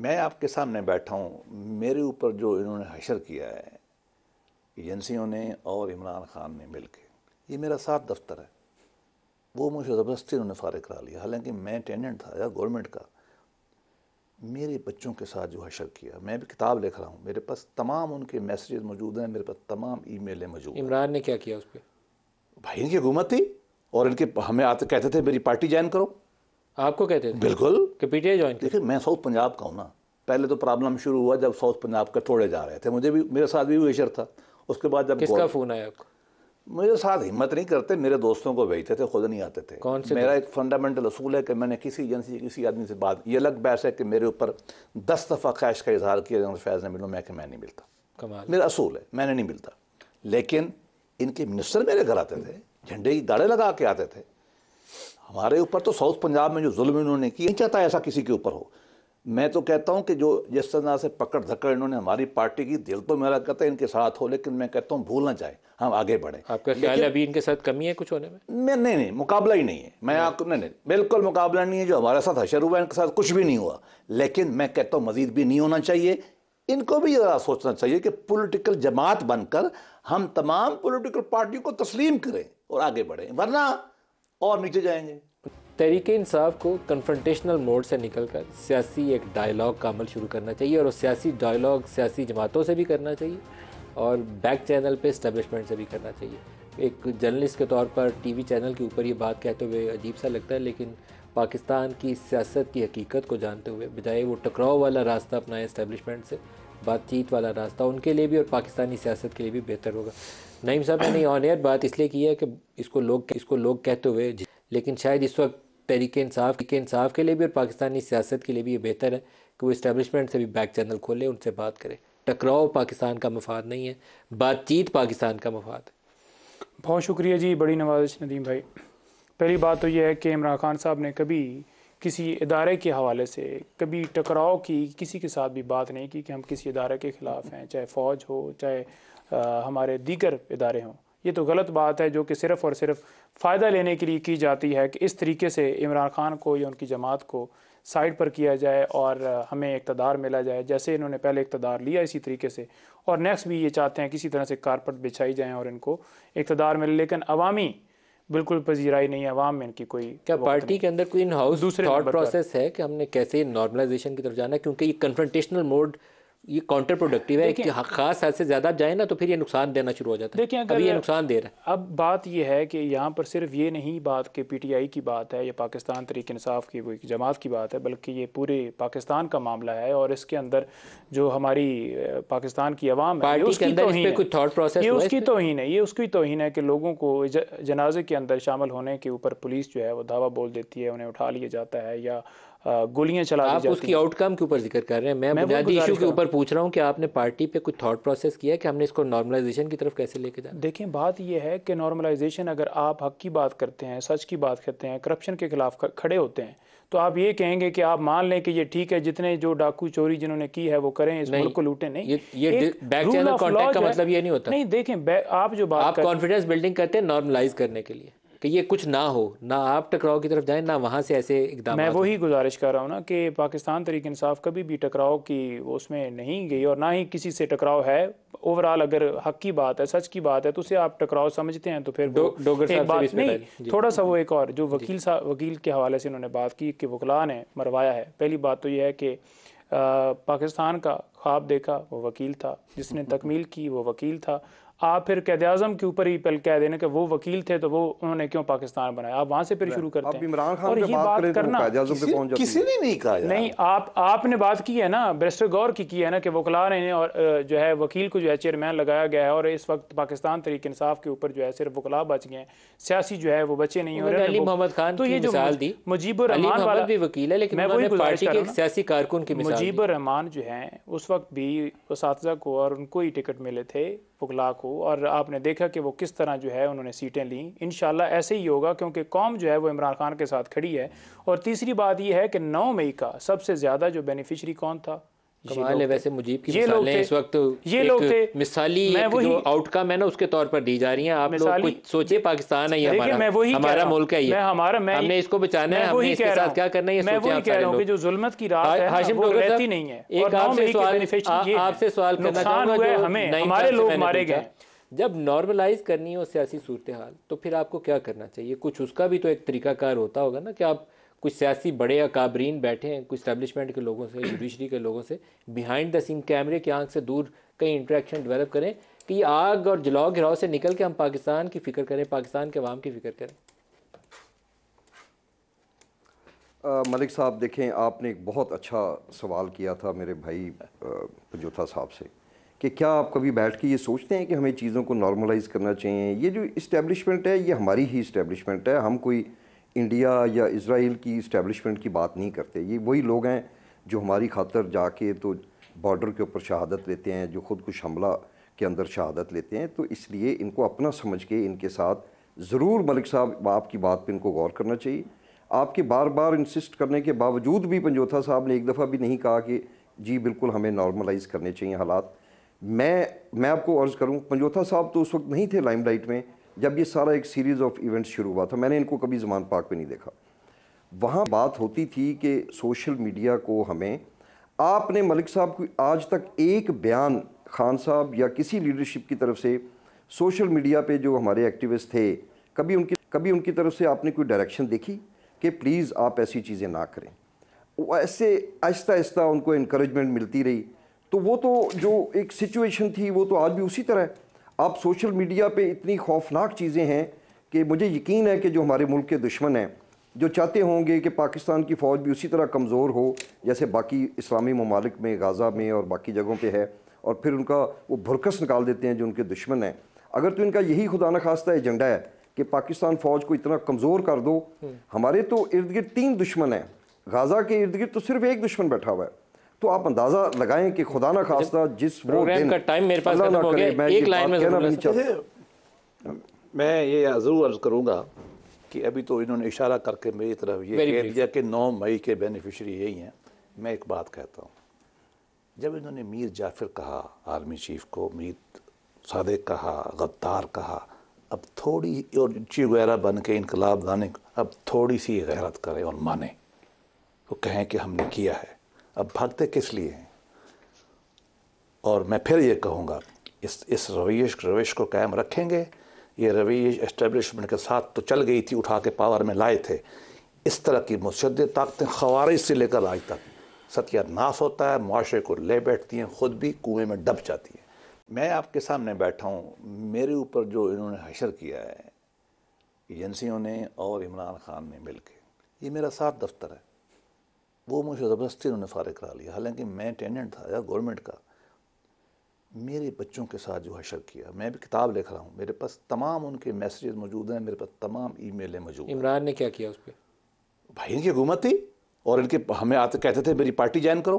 मैं आपके सामने बैठा हूँ मेरे ऊपर जो इन्होंने हशर किया है एजेंसियों ने और इमरान खान ने मिल के ये मेरा साथ दफ्तर है वो मुझे ज़बरदस्ती उन्होंने फ़ारग करा लिया हालांकि मैं टेंडेंट था या गवर्नमेंट का मेरे बच्चों के साथ जो हशर किया मैं भी किताब लिख रहा हूँ मेरे पास तमाम उनके मैसेजेस मौजूद हैं मेरे पास तमाम ई मेलें मौजूद इमरान ने क्या किया उस पर भाई इनकी हुकूमत थी और इनके हमें आते कहते थे मेरी पार्टी ज्वाइन करो आपको कहते थे बिल्कुल पीटीआई ज्वाइन देखिए मैं साउथ पंजाब का हूँ ना पहले तो प्रॉब्लम शुरू हुआ जब साउथ पंजाब का थोड़े जा रहे थे मुझे भी मेरे साथ भी वेशर था उसके बाद जब किसका फ़ोन आया आपको मेरे साथ हिम्मत नहीं करते मेरे दोस्तों को भेजते थे खुद नहीं आते थे कौन से मेरा एक फंडामेंटल असूल है कि मैंने किसी एजेंसी किसी आदमी से बात ये अलग बहस है कि मेरे ऊपर दस दफ़ा ख़ैश का इजहार किया जाए फैज़ ने मिलूँ मैं कि मैं नहीं मिलता कमाल मेरा असूल है मैंने नहीं मिलता लेकिन इनके मिनिस्टर मेरे घर आते थे झंडे की दाड़े लगा के आते थे हमारे ऊपर तो साउथ पंजाब में जो जुल्म इन्होंने किया नहीं चाहता ऐसा किसी के ऊपर हो मैं तो कहता हूं कि जो जिस तरह से पकड़ धक्कड़ इन्होंने हमारी पार्टी की दिल तो मेरा कहता है इनके साथ हो लेकिन मैं कहता हूं भूल ना जाए हम आगे बढ़े आपका ख्याल अभी इनके साथ कमी है कुछ होने में मैं नहीं नहीं मुकाबला ही नहीं है मैं आपको नहीं नहीं बिल्कुल मुकाबला नहीं है जो हमारे साथ हशर हुआ इनके साथ कुछ भी नहीं हुआ लेकिन मैं कहता हूँ मजीद भी नहीं होना चाहिए इनको भी ज़रा सोचना चाहिए कि पोलिटिकल जमात बनकर हम तमाम पोलिटिकल पार्टियों को तस्लीम करें और आगे बढ़ें वरना और नीचे जाएंगे तहरीक इंसाफ को कन्फ्रंटेशनल मोड से निकलकर सियासी एक डायलॉग का अमल शुरू करना चाहिए और सियासी डायलॉग सियासी जमातों से भी करना चाहिए और बैक चैनल पे इस्टेबलिशमेंट से भी करना चाहिए एक जर्नलिस्ट के तौर पर टीवी चैनल के ऊपर ये बात कहते हुए अजीब सा लगता है लेकिन पाकिस्तान की सियासत की हकीकत को जानते हुए बजाय वो टकराव वाला रास्ता अपनाएं इस्टेब्लिशमेंट से बातचीत वाला रास्ता उनके लिए भी और पाकिस्तानी सियासत के लिए भी बेहतर होगा नईम साहब मैंने ऑन एयर बात इसलिए की है कि इसको लोग इसको लोग कहते हुए लेकिन शायद इस वक्त तहरीक इंसाफ के इंसाफ के लिए भी और पाकिस्तानी सियासत के लिए भी ये बेहतर है कि वो इस्टेबलिशमेंट से भी बैक चैनल खोले उनसे बात करें टकराव पाकिस्तान का मफाद नहीं है बातचीत पाकिस्तान का मफाद बहुत शुक्रिया जी बड़ी नवाज नदीम भाई पहली बात तो यह है कि इमरान खान साहब ने कभी किसी इदारे के हवाले से कभी टकराव की किसी के साथ भी बात नहीं की कि हम किसी इदारे के ख़िलाफ़ हैं चाहे फ़ौज हो चाहे आ, हमारे दीगर इदारे हों ये तो गलत बात है जो कि सिर्फ़ और सिर्फ फ़ायदा लेने के लिए की जाती है कि इस तरीके से इमरान खान को या उनकी जमात को साइड पर किया जाए और हमें इकतदार मिला जाए जैसे इन्होंने पहले इकतदार लिया इसी तरीके से और नेक्स्ट भी ये चाहते हैं किसी तरह से कारपेट बिछाई जाए और इनको इकतदार मिले लेकिन अवामी बिल्कुल पजीराई नहीं है आवाम में इनकी कोई क्या पार्टी के अंदर कोई इन हाउस दूसरे थॉट प्रोसेस है कि हमने कैसे नॉर्मलाइजेशन की तरफ जाना है क्योंकि ये कन्फ्रंटेशनल मोड ये काउंटर प्रोडक्टिव है कि खास हद से ज़्यादा जाए ना तो फिर ये नुकसान देना शुरू हो जाता है अभी ये नुकसान दे रहा है अब बात ये है कि यहाँ पर सिर्फ ये नहीं बात कि पीटीआई की बात है या पाकिस्तान तरीके इंसाफ की वो जमात की बात है बल्कि ये पूरे पाकिस्तान का मामला है और इसके अंदर जो हमारी पाकिस्तान की आवाम है उसकी तोहन कुछ थाट ये उसकी तोहन है ये उसकी तोहन है कि लोगों को जनाजे के अंदर शामिल होने के ऊपर पुलिस जो है वो धावा बोल देती है उन्हें उठा लिया जाता है या गोलियां चला आप दी उसकी आउटकम के ऊपर जिक्र कर रहे हैं मैं, मैं बुनियादी इशू के ऊपर पूछ रहा हूं कि आपने पार्टी पे कुछ थॉट प्रोसेस किया है कि हमने इसको नॉर्मलाइजेशन की तरफ कैसे लेके जाए देखें बात यह है कि नॉर्मलाइजेशन अगर आप हक की बात करते हैं सच की बात करते हैं करप्शन के खिलाफ खड़े होते हैं तो आप ये कहेंगे कि आप मान लें कि ये ठीक है जितने जो डाकू चोरी जिन्होंने की है वो करें इस मुल्क को लूटे नहीं ये, ये बैक चैनल कांटेक्ट का मतलब ये नहीं होता नहीं देखें आप जो बात आप कॉन्फिडेंस बिल्डिंग करते हैं नॉर्मलाइज करने के लिए कि ये कुछ ना हो ना आप टकराव की तरफ जाएं ना वहाँ से ऐसे इकदाम मैं वही गुजारिश कर रहा हूँ ना कि पाकिस्तान तरीक इंसाफ कभी भी टकराव की उसमें नहीं गई और ना ही किसी से टकराव है ओवरऑल अगर हक की बात है सच की बात है तो उसे आप टकराव समझते हैं तो फिर दो, डोगर एक बात नहीं थोड़ा सा वो एक और जो वकील साहब वकील के हवाले से उन्होंने बात की कि वकला ने मरवाया है पहली बात तो यह है कि पाकिस्तान का ख्वाब देखा वो वकील था जिसने तकमील की वो वकील था आप फिर कैद आजम के ऊपर ही कह देने कि वो वकील थे तो वो उन्होंने क्यों पाकिस्तान बनाया आप वहां से फिर शुरू करते हैं खान और ये बात तो करना किसी, ने नहीं कहा नहीं आप आपने बात की है ना ब्रेस्टर गौर की की है ना कि वकला ने और जो है वकील को जो है चेयरमैन लगाया गया है और इस वक्त पाकिस्तान तरीके इंसाफ के ऊपर जो है सिर्फ वकला बच गए सियासी जो है वो बचे नहीं हो रहे अली मोहम्मद खान तो ये जो दी मुजीब रहमान वाला भी वकील है लेकिन पार्टी के सियासी कारकुन की मुजीब रहमान जो है उस वक्त भी उस को और उनको ही टिकट मिले थे वकला को और आपने देखा कि वो किस तरह जो है उन्होंने सीटें ली इन ऐसे ही होगा क्योंकि कौम जो है वो इमरान खान के साथ खड़ी है और तीसरी बात यह है कि नौ मई का सबसे ज़्यादा जो बेनिफिशरी कौन था कमाल है वैसे मुजीब की इस वक्त ये लोग थे मिसाली जो आउटकम है ना उसके तौर पर दी जा रही हैं आप लोग कुछ सोचिए पाकिस्तान है हमारा मैं वही हमारा मुल्क है ये हमारा मैं हमने इसको बचाना है हमने इसके साथ क्या करना है मैं वही कह रहा कि जो जुल्मत की रात है हाशिम तो रहती नहीं है एक आपसे सवाल आपसे सवाल करना चाहूंगा हमें हमारे लोग मारे गए जब नॉर्मलाइज करनी हो सियासी सूरत हाल तो फिर आपको क्या करना चाहिए कुछ उसका भी तो एक तरीकाकार होता होगा ना कि आप कुछ सियासी बड़े अकाबरीन बैठे हैं कुछ स्टैब्लिशमेंट के लोगों से जुडिशरी के लोगों से बिहाइंड द सीन कैमरे की आंख से दूर कई इंट्रैक्शन डेवलप करें कि आग और जलाओ घिराव से निकल के हम पाकिस्तान की फ़िक्र करें पाकिस्तान के अवाम की फ़िक्र करें आ, मलिक साहब देखें आपने एक बहुत अच्छा सवाल किया था मेरे भाई पंजोथा साहब से कि क्या आप कभी बैठ के ये सोचते हैं कि हमें चीज़ों को नॉर्मलाइज करना चाहिए ये जो इस्टेब्लिशमेंट है ये हमारी ही इस्टेब्लिशमेंट है हम कोई इंडिया या इसराइल की इस्टेबलिशमेंट की बात नहीं करते ये वही लोग हैं जो हमारी खातर जाके तो बॉर्डर के ऊपर शहादत लेते हैं जो खुद कुछ हमला के अंदर शहादत लेते हैं तो इसलिए इनको अपना समझ के इनके साथ ज़रूर मलिक साहब आपकी बात पर इनको गौर करना चाहिए आपके बार बार इंसिस्ट करने के बावजूद भी पंजोथा साहब ने एक दफ़ा भी नहीं कहा कि जी बिल्कुल हमें नॉर्मलाइज करने चाहिए हालात मैं मैं आपको अर्ज़ करूँ पंजोथा साहब तो उस वक्त नहीं थे लाइमलाइट में जब ये सारा एक सीरीज़ ऑफ इवेंट्स शुरू हुआ था मैंने इनको कभी जमान पाक में नहीं देखा वहाँ बात होती थी कि सोशल मीडिया को हमें आपने मलिक साहब को आज तक एक बयान खान साहब या किसी लीडरशिप की तरफ से सोशल मीडिया पे जो हमारे एक्टिविस्ट थे कभी उनकी कभी उनकी तरफ से आपने कोई डायरेक्शन देखी कि प्लीज़ आप ऐसी चीज़ें ना करें ऐसे आहिस्ता आहिस्ता उनको इनक्रेजमेंट मिलती रही तो वो तो जो एक सिचुएशन थी वो तो आज भी उसी तरह है आप सोशल मीडिया पे इतनी खौफनाक चीज़ें हैं कि मुझे यकीन है कि जो हमारे मुल्क के दुश्मन हैं जो चाहते होंगे कि पाकिस्तान की फ़ौज भी उसी तरह कमज़ोर हो जैसे बाकी इस्लामी ममालिक में गाज़ा में और बाकी जगहों पर है और फिर उनका वो भुरकस निकाल देते हैं जो उनके दुश्मन हैं अगर तो इनका यही खुदा न खास्ता एजेंडा है कि पाकिस्तान फ़ौज को इतना कमज़ोर कर दो हम्म। हमारे तो इर्द गिर्द तीन दुश्मन हैं गाज़ा के इर्द गिर्द तो सिर्फ एक दुश्मन बैठा हुआ है तो आप अंदाजा लगाएं कि खुदा ना खासा जिस वो दिन का टाइम मेरे पास मैं एक लाइन में नहीं मैं ये जरूर अर्ज करूंगा कि अभी तो इन्होंने इशारा करके मेरी तरफ ये कह दिया कि नौ मई के बेनिफिशरी यही हैं मैं एक बात कहता हूँ जब इन्होंने मीर जाफिर कहा आर्मी चीफ को मीर सादे कहा गद्दार कहा अब थोड़ी और ची वगैरह बन के इनकलाब लाने अब थोड़ी सी गैरत करें और माने वो तो कहें कि हमने किया है अब भागते किस लिए हैं और मैं फिर ये कहूँगा इस इस रवैये रवैश को कायम रखेंगे ये रवैये इस्टेब्लिशमेंट के साथ तो चल गई थी उठा के पावर में लाए थे इस तरह की मुशद ताकतें खवारिज से लेकर आज तक सत्यानाश होता है मुआरे को ले बैठती हैं ख़ुद भी कुएँ में डब जाती हैं मैं आपके सामने बैठा हूँ मेरे ऊपर जो इन्होंने हशर किया है एजेंसियों ने और इमरान खान ने मिल के ये मेरा साफ दफ्तर है वो मुझे ज़बरदस्ती उन्होंने फारग करा लिया हालांकि मैं अटेंडेंट था या गवर्नमेंट का मेरे बच्चों के साथ जो हशर किया मैं भी किताब लिख रहा हूँ मेरे पास तमाम उनके मैसेजेस मौजूद हैं मेरे पास तमाम ई मेलें मौजूद इमरान ने क्या किया उस पर भाई इनकी हुकूमत थी और इनके हमें आते कहते थे मेरी पार्टी ज्वाइन करो